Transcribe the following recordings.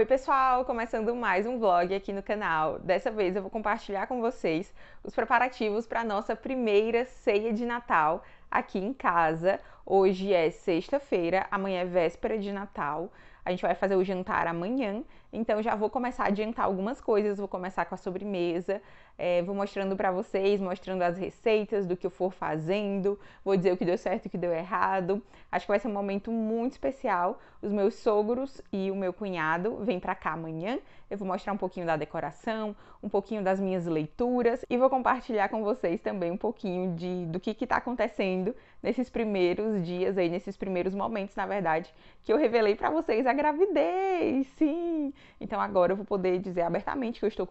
Oi pessoal, começando mais um vlog aqui no canal. Dessa vez eu vou compartilhar com vocês os preparativos para a nossa primeira ceia de Natal aqui em casa. Hoje é sexta-feira, amanhã é véspera de Natal. A gente vai fazer o jantar amanhã então já vou começar a adiantar algumas coisas, vou começar com a sobremesa, é, vou mostrando para vocês, mostrando as receitas do que eu for fazendo, vou dizer o que deu certo e o que deu errado. Acho que vai ser um momento muito especial. Os meus sogros e o meu cunhado vêm para cá amanhã. Eu vou mostrar um pouquinho da decoração, um pouquinho das minhas leituras e vou compartilhar com vocês também um pouquinho de do que está acontecendo nesses primeiros dias aí, nesses primeiros momentos, na verdade, que eu revelei para vocês a gravidez. Sim, então agora eu vou poder dizer abertamente que eu estou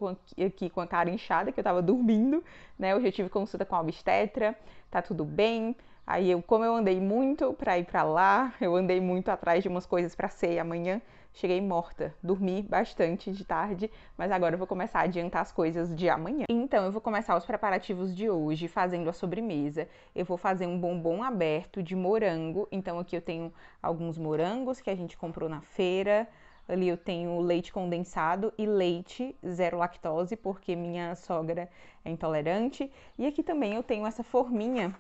aqui com a cara inchada, que eu estava dormindo, né? Hoje eu tive consulta com a obstetra, tá tudo bem. Aí eu, como eu andei muito para ir para lá, eu andei muito atrás de umas coisas para ceia amanhã, cheguei morta, dormi bastante de tarde, mas agora eu vou começar a adiantar as coisas de amanhã. Então eu vou começar os preparativos de hoje fazendo a sobremesa. Eu vou fazer um bombom aberto de morango. Então aqui eu tenho alguns morangos que a gente comprou na feira. Ali eu tenho leite condensado e leite zero lactose, porque minha sogra é intolerante. E aqui também eu tenho essa forminha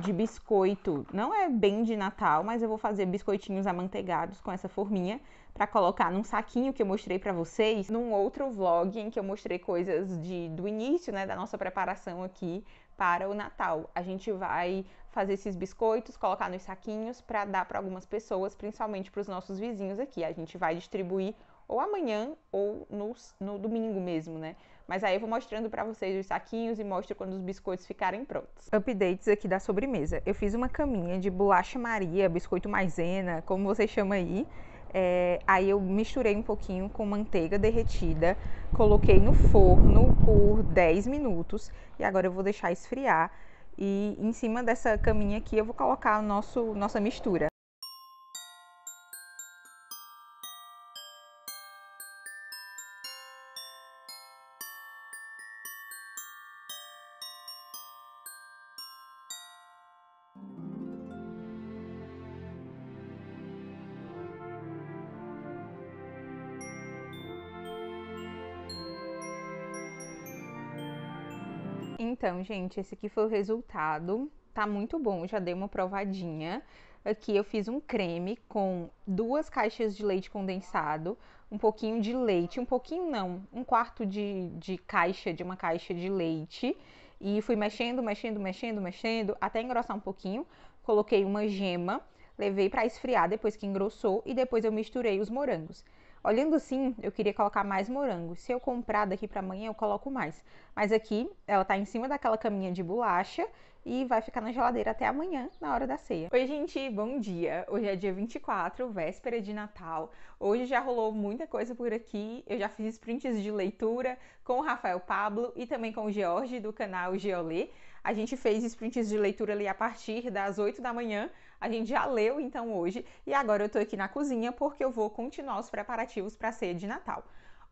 de biscoito. Não é bem de Natal, mas eu vou fazer biscoitinhos amanteigados com essa forminha para colocar num saquinho que eu mostrei para vocês, num outro vlog em que eu mostrei coisas de, do início, né, da nossa preparação aqui para o Natal. A gente vai fazer esses biscoitos, colocar nos saquinhos para dar para algumas pessoas, principalmente para os nossos vizinhos aqui. A gente vai distribuir ou amanhã ou no, no domingo mesmo, né? Mas aí eu vou mostrando para vocês os saquinhos e mostro quando os biscoitos ficarem prontos. Updates aqui da sobremesa. Eu fiz uma caminha de bolacha maria, biscoito maisena, como você chama aí. É, aí eu misturei um pouquinho com manteiga derretida, coloquei no forno por 10 minutos e agora eu vou deixar esfriar. E em cima dessa caminha aqui eu vou colocar nosso, nossa mistura. Então, gente, esse aqui foi o resultado. Tá muito bom, já dei uma provadinha. Aqui eu fiz um creme com duas caixas de leite condensado, um pouquinho de leite, um pouquinho não, um quarto de, de caixa, de uma caixa de leite. E fui mexendo, mexendo, mexendo, mexendo, até engrossar um pouquinho. Coloquei uma gema, levei para esfriar depois que engrossou e depois eu misturei os morangos. Olhando assim, eu queria colocar mais morango. Se eu comprar daqui para amanhã, eu coloco mais. Mas aqui, ela tá em cima daquela caminha de bolacha e vai ficar na geladeira até amanhã, na hora da ceia. Oi, gente, bom dia! Hoje é dia 24, véspera de Natal. Hoje já rolou muita coisa por aqui. Eu já fiz sprints de leitura com o Rafael Pablo e também com o George do canal Geolê. A gente fez sprints de leitura ali a partir das 8 da manhã a gente já leu então hoje e agora eu tô aqui na cozinha porque eu vou continuar os preparativos para a ceia de Natal.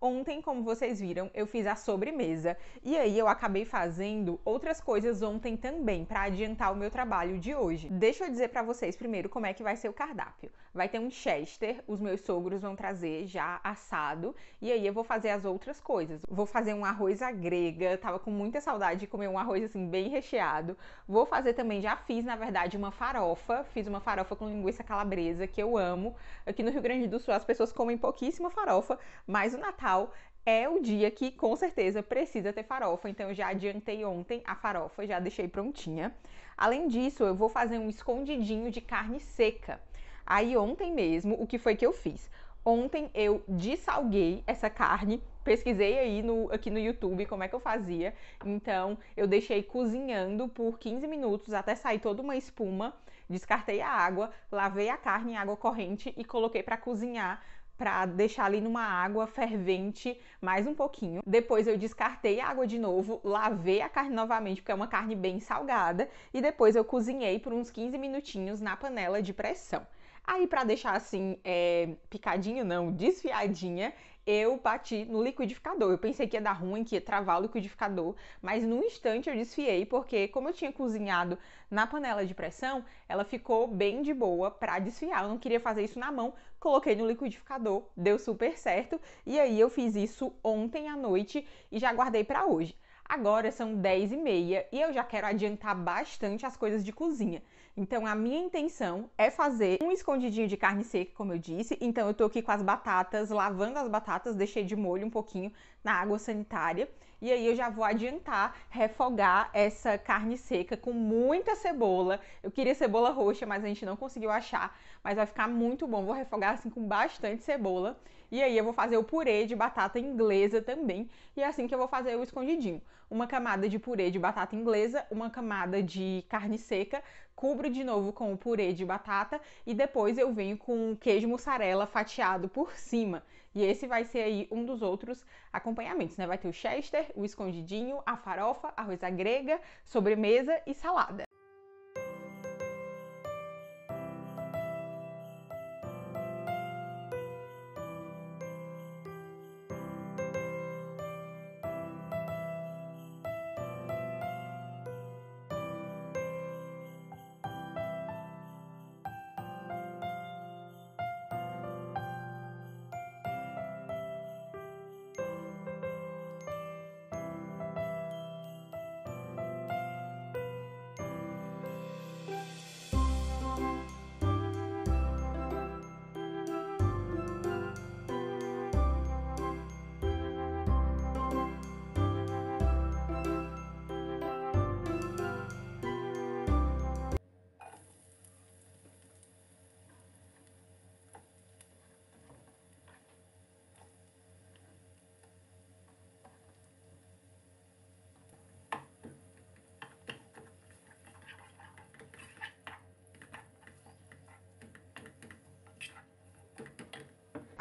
Ontem, como vocês viram, eu fiz a sobremesa e aí eu acabei fazendo outras coisas ontem também para adiantar o meu trabalho de hoje. Deixa eu dizer para vocês primeiro como é que vai ser o cardápio. Vai ter um chester, os meus sogros vão trazer já assado e aí eu vou fazer as outras coisas. Vou fazer um arroz à grega, tava com muita saudade de comer um arroz assim bem recheado. Vou fazer também, já fiz na verdade uma farofa, fiz uma farofa com linguiça calabresa que eu amo. Aqui no Rio Grande do Sul as pessoas comem pouquíssima farofa, mas o Natal Natal é o dia que com certeza precisa ter farofa, então eu já adiantei ontem a farofa, já deixei prontinha. Além disso, eu vou fazer um escondidinho de carne seca. Aí ontem mesmo, o que foi que eu fiz? Ontem eu dessalguei essa carne, pesquisei aí no, aqui no YouTube como é que eu fazia. Então eu deixei cozinhando por 15 minutos até sair toda uma espuma. Descartei a água, lavei a carne em água corrente e coloquei para cozinhar para deixar ali numa água fervente mais um pouquinho. Depois eu descartei a água de novo, lavei a carne novamente, porque é uma carne bem salgada, e depois eu cozinhei por uns 15 minutinhos na panela de pressão. Aí, para deixar assim, é, picadinho não, desfiadinha, eu bati no liquidificador. Eu pensei que ia dar ruim, que ia travar o liquidificador, mas num instante eu desfiei, porque como eu tinha cozinhado na panela de pressão, ela ficou bem de boa para desfiar. Eu não queria fazer isso na mão, coloquei no liquidificador, deu super certo. E aí eu fiz isso ontem à noite e já guardei para hoje. Agora são 10 e meia e eu já quero adiantar bastante as coisas de cozinha. Então a minha intenção é fazer um escondidinho de carne seca, como eu disse. Então eu tô aqui com as batatas, lavando as batatas, deixei de molho um pouquinho na água sanitária. E aí eu já vou adiantar refogar essa carne seca com muita cebola. Eu queria cebola roxa, mas a gente não conseguiu achar, mas vai ficar muito bom. Vou refogar assim com bastante cebola. E aí eu vou fazer o purê de batata inglesa também. E é assim que eu vou fazer o escondidinho. Uma camada de purê de batata inglesa, uma camada de carne seca, cubro de novo com o purê de batata e depois eu venho com queijo mussarela fatiado por cima. E esse vai ser aí um dos outros acompanhamentos, né? Vai ter o chester, o escondidinho, a farofa, arroz à grega, sobremesa e salada.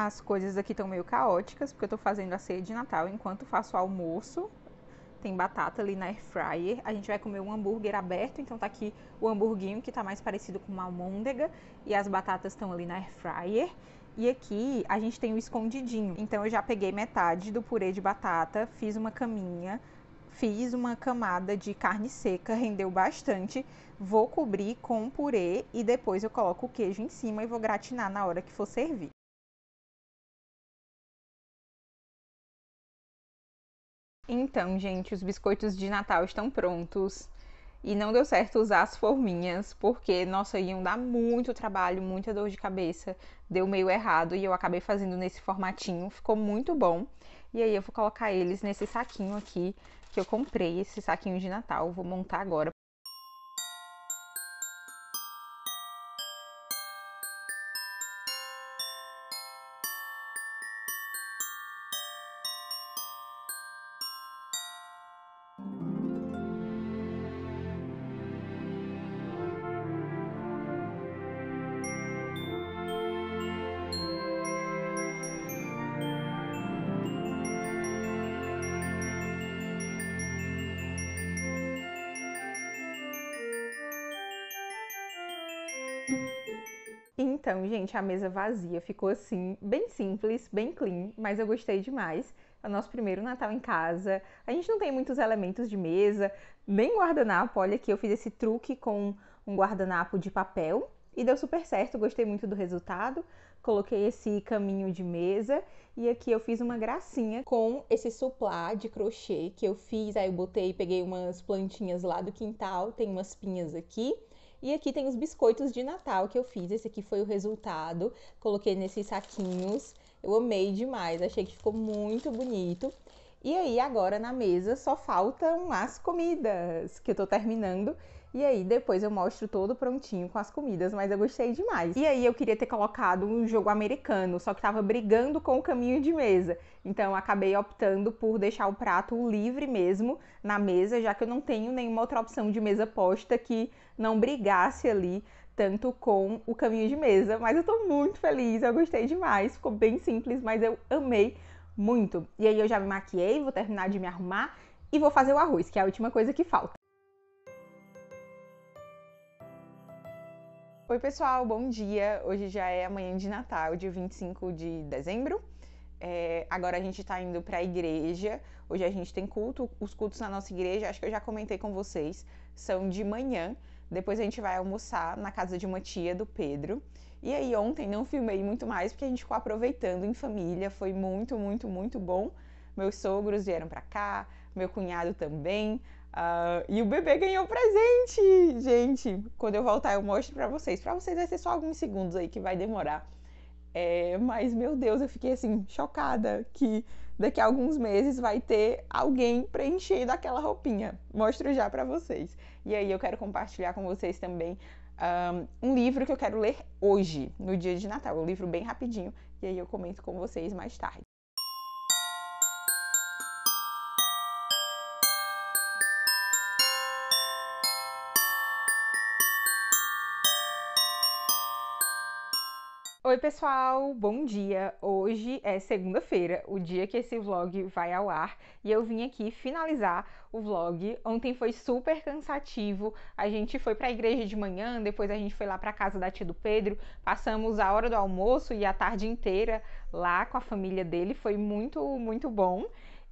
As coisas aqui estão meio caóticas, porque eu tô fazendo a ceia de Natal enquanto faço o almoço. Tem batata ali na air fryer. A gente vai comer um hambúrguer aberto, então tá aqui o hamburguinho que tá mais parecido com uma almôndega e as batatas estão ali na air fryer. E aqui a gente tem o escondidinho. Então eu já peguei metade do purê de batata, fiz uma caminha, fiz uma camada de carne seca, rendeu bastante. Vou cobrir com purê e depois eu coloco o queijo em cima e vou gratinar na hora que for servir. Então, gente, os biscoitos de Natal estão prontos. E não deu certo usar as forminhas, porque, nossa, iam dar muito trabalho, muita dor de cabeça. Deu meio errado e eu acabei fazendo nesse formatinho. Ficou muito bom. E aí eu vou colocar eles nesse saquinho aqui que eu comprei, esse saquinho de Natal. Vou montar agora Então, gente, a mesa vazia ficou assim, bem simples, bem clean, mas eu gostei demais o nosso primeiro Natal em casa. A gente não tem muitos elementos de mesa, nem guardanapo. Olha aqui, eu fiz esse truque com um guardanapo de papel e deu super certo. Gostei muito do resultado. Coloquei esse caminho de mesa e aqui eu fiz uma gracinha com esse suplá de crochê que eu fiz. Aí eu botei, peguei umas plantinhas lá do quintal, tem umas pinhas aqui. E aqui tem os biscoitos de Natal que eu fiz. Esse aqui foi o resultado. Coloquei nesses saquinhos eu amei demais, achei que ficou muito bonito. E aí agora na mesa só faltam as comidas que eu tô terminando e aí depois eu mostro todo prontinho com as comidas, mas eu gostei demais. E aí eu queria ter colocado um jogo americano, só que tava brigando com o caminho de mesa. Então acabei optando por deixar o prato livre mesmo na mesa, já que eu não tenho nenhuma outra opção de mesa posta que não brigasse ali tanto com o caminho de mesa. Mas eu tô muito feliz, eu gostei demais, ficou bem simples, mas eu amei muito. E aí eu já me maquiei, vou terminar de me arrumar e vou fazer o arroz, que é a última coisa que falta. Oi, pessoal, bom dia! Hoje já é amanhã de Natal, dia 25 de dezembro. É, agora a gente está indo para a igreja. Hoje a gente tem culto. Os cultos na nossa igreja, acho que eu já comentei com vocês, são de manhã. Depois a gente vai almoçar na casa de uma tia do Pedro. E aí ontem não filmei muito mais porque a gente ficou aproveitando em família. Foi muito, muito, muito bom. Meus sogros vieram para cá, meu cunhado também. Uh, e o bebê ganhou presente, gente. Quando eu voltar, eu mostro para vocês. Para vocês vai ser só alguns segundos aí que vai demorar. É, mas, meu Deus, eu fiquei assim, chocada que daqui a alguns meses vai ter alguém preenchendo aquela roupinha. Mostro já para vocês. E aí eu quero compartilhar com vocês também um, um livro que eu quero ler hoje, no dia de Natal. É um livro bem rapidinho. E aí eu comento com vocês mais tarde. Oi, pessoal, bom dia! Hoje é segunda-feira, o dia que esse vlog vai ao ar, e eu vim aqui finalizar o vlog. Ontem foi super cansativo, a gente foi para a igreja de manhã, depois a gente foi lá para casa da tia do Pedro, passamos a hora do almoço e a tarde inteira lá com a família dele, foi muito, muito bom.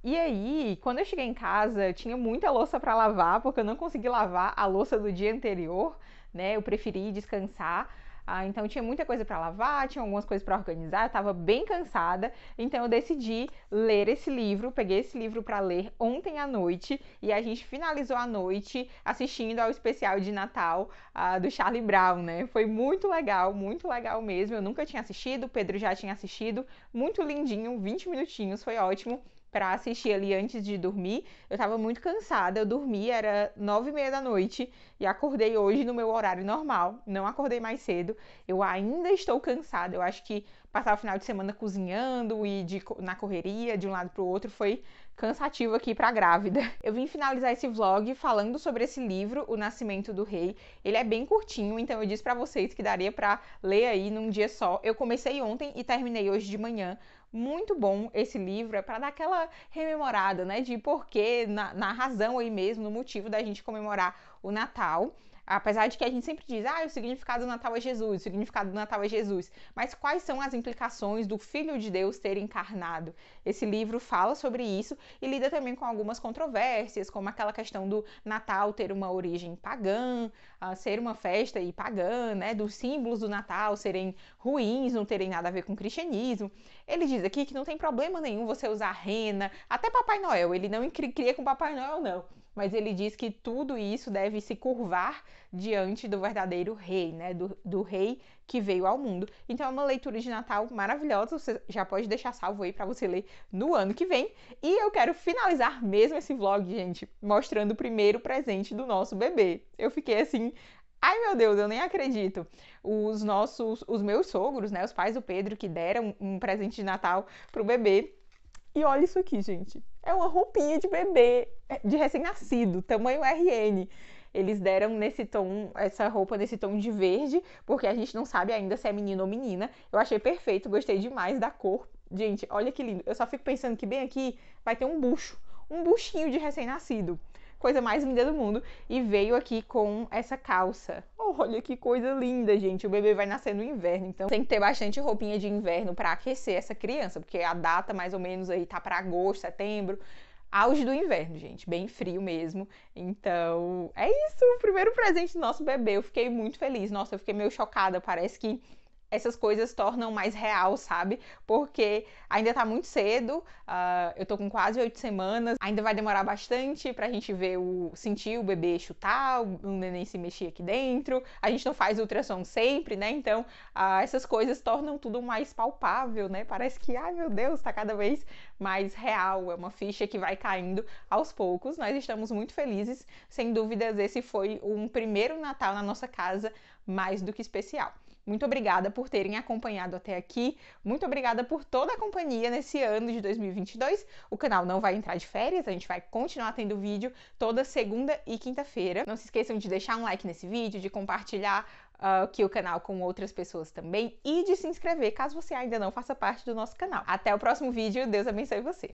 E aí, quando eu cheguei em casa, tinha muita louça para lavar, porque eu não consegui lavar a louça do dia anterior, né? Eu preferi descansar. Ah, então tinha muita coisa para lavar, tinha algumas coisas para organizar, eu estava bem cansada, então eu decidi ler esse livro, peguei esse livro para ler ontem à noite e a gente finalizou a noite assistindo ao especial de Natal ah, do Charlie Brown, né? Foi muito legal, muito legal mesmo. Eu nunca tinha assistido, o Pedro já tinha assistido, muito lindinho, 20 minutinhos, foi ótimo para assistir ali antes de dormir. Eu estava muito cansada, eu dormi, era nove e meia da noite e acordei hoje no meu horário normal. Não acordei mais cedo. Eu ainda estou cansada. Eu acho que passar o final de semana cozinhando e de, na correria de um lado para o outro foi cansativo aqui para grávida. Eu vim finalizar esse vlog falando sobre esse livro, O Nascimento do Rei. Ele é bem curtinho, então eu disse para vocês que daria para ler aí num dia só. Eu comecei ontem e terminei hoje de manhã, muito bom esse livro, é para dar aquela rememorada, né? De porquê, na, na razão aí mesmo, no motivo da gente comemorar o Natal. Apesar de que a gente sempre diz, ah, o significado do Natal é Jesus, o significado do Natal é Jesus. Mas quais são as implicações do Filho de Deus ter encarnado? Esse livro fala sobre isso e lida também com algumas controvérsias, como aquela questão do Natal ter uma origem pagã, ah, ser uma festa e pagã, né? Dos símbolos do Natal serem ruins, não terem nada a ver com o cristianismo. Ele diz aqui que não tem problema nenhum você usar rena, até Papai Noel, ele não cria com Papai Noel, não mas ele diz que tudo isso deve se curvar diante do verdadeiro rei, né? Do, do rei que veio ao mundo. Então é uma leitura de Natal maravilhosa, você já pode deixar salvo aí para você ler no ano que vem. E eu quero finalizar mesmo esse vlog, gente, mostrando o primeiro presente do nosso bebê. Eu fiquei assim Ai meu Deus, eu nem acredito. Os nossos, os meus sogros, né, os pais do Pedro que deram um presente de Natal pro bebê. E olha isso aqui, gente. É uma roupinha de bebê, é, de recém-nascido, tamanho RN. Eles deram nesse tom, essa roupa nesse tom de verde, porque a gente não sabe ainda se é menino ou menina. Eu achei perfeito, gostei demais da cor. Gente, olha que lindo. Eu só fico pensando que bem aqui vai ter um bucho, um buchinho de recém-nascido coisa mais linda do mundo, e veio aqui com essa calça. Olha que coisa linda, gente. O bebê vai nascer no inverno, então tem que ter bastante roupinha de inverno para aquecer essa criança, porque a data mais ou menos aí tá para agosto, setembro auge do inverno, gente, bem frio mesmo. Então, é isso, o primeiro presente do nosso bebê. Eu fiquei muito feliz. Nossa, eu fiquei meio chocada, parece que essas coisas tornam mais real, sabe? Porque ainda tá muito cedo, uh, eu tô com quase oito semanas, ainda vai demorar bastante pra gente ver o. sentir o bebê chutar, o neném se mexer aqui dentro. A gente não faz ultrassom sempre, né? Então, uh, essas coisas tornam tudo mais palpável, né? Parece que, ai meu Deus, tá cada vez mais real. É uma ficha que vai caindo aos poucos. Nós estamos muito felizes. Sem dúvidas, esse foi um primeiro Natal na nossa casa mais do que especial. Muito obrigada por terem acompanhado até aqui. Muito obrigada por toda a companhia nesse ano de 2022. O canal não vai entrar de férias, a gente vai continuar tendo vídeo toda segunda e quinta-feira. Não se esqueçam de deixar um like nesse vídeo, de compartilhar uh, aqui o canal com outras pessoas também e de se inscrever caso você ainda não faça parte do nosso canal. Até o próximo vídeo, Deus abençoe você!